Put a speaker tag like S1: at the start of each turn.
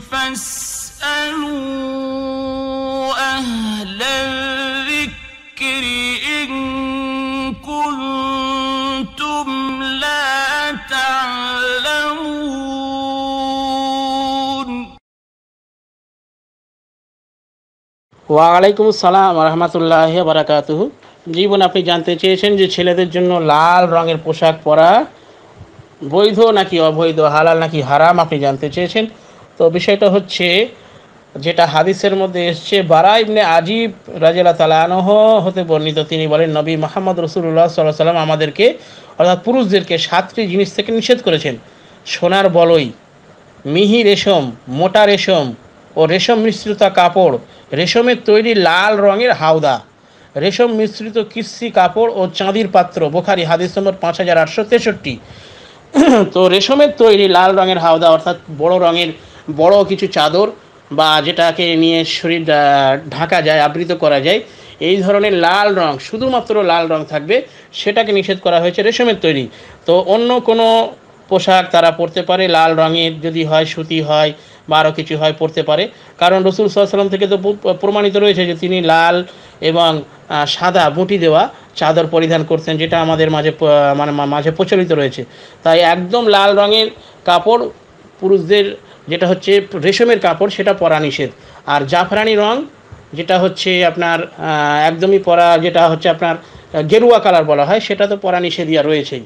S1: ওয়ালাইকুম সালাম
S2: রহমতুল্লাহ বারাকাতুহু জীবন আপনি জানতে চেয়েছেন যে ছেলেদের জন্য লাল রঙের পোশাক পরা বৈধ নাকি অবৈধ হালাল নাকি হারাম আপনি জানতে চেয়েছেন তো বিষয়টা হচ্ছে যেটা হাদিসের মধ্যে এসছে বারা ইবনে আজিব রাজিয়াল তালা আনহ হতে বর্ণিত তিনি বলেন নবী মোহাম্মদ রসুল্লাহ সাল্লাহ সাল্লাম আমাদেরকে অর্থাৎ পুরুষদেরকে সাতটি জিনিস থেকে নিষেধ করেছেন সোনার বলই মিহি রেশম মোটা রেশম ও রেশম মিশ্রিত কাপড় রেশমের তৈরি লাল রঙের হাওদা রেশম মিশ্রিত কৃষি কাপড় ও চাঁদির পাত্র বোখারি হাদিস নম্বর পাঁচ হাজার আটশো তেষট্টি তো রেশমের তৈরি লাল রঙের হাওদা অর্থাৎ বড় রঙের বড় কিছু চাদর বা যেটাকে নিয়ে শরীর ঢাকা যায় আবৃত করা যায় এই ধরনের লাল রং শুধুমাত্র লাল রং থাকবে সেটাকে নিষেধ করা হয়েছে রেশমের তৈরি তো অন্য কোনো পোশাক তারা পরতে পারে লাল রঙের যদি হয় সুতি হয় বা আরও কিছু হয় পড়তে পারে কারণ রসুল সাল্লাম থেকে তো প্রমাণিত রয়েছে যে তিনি লাল এবং সাদা বুটি দেওয়া চাদর পরিধান করতেন যেটা আমাদের মাঝে মানে মাঝে প্রচলিত রয়েছে তাই একদম লাল রঙের কাপড় পুরুষদের যেটা হচ্ছে রেশমের কাপড় সেটা পরা নিষেধ আর জাফরানি রং যেটা হচ্ছে আপনার একদমই পরা যেটা হচ্ছে আপনার গেরুয়া কালার বলা হয় সেটা তো পরা নিষেধিয়া রয়েছেই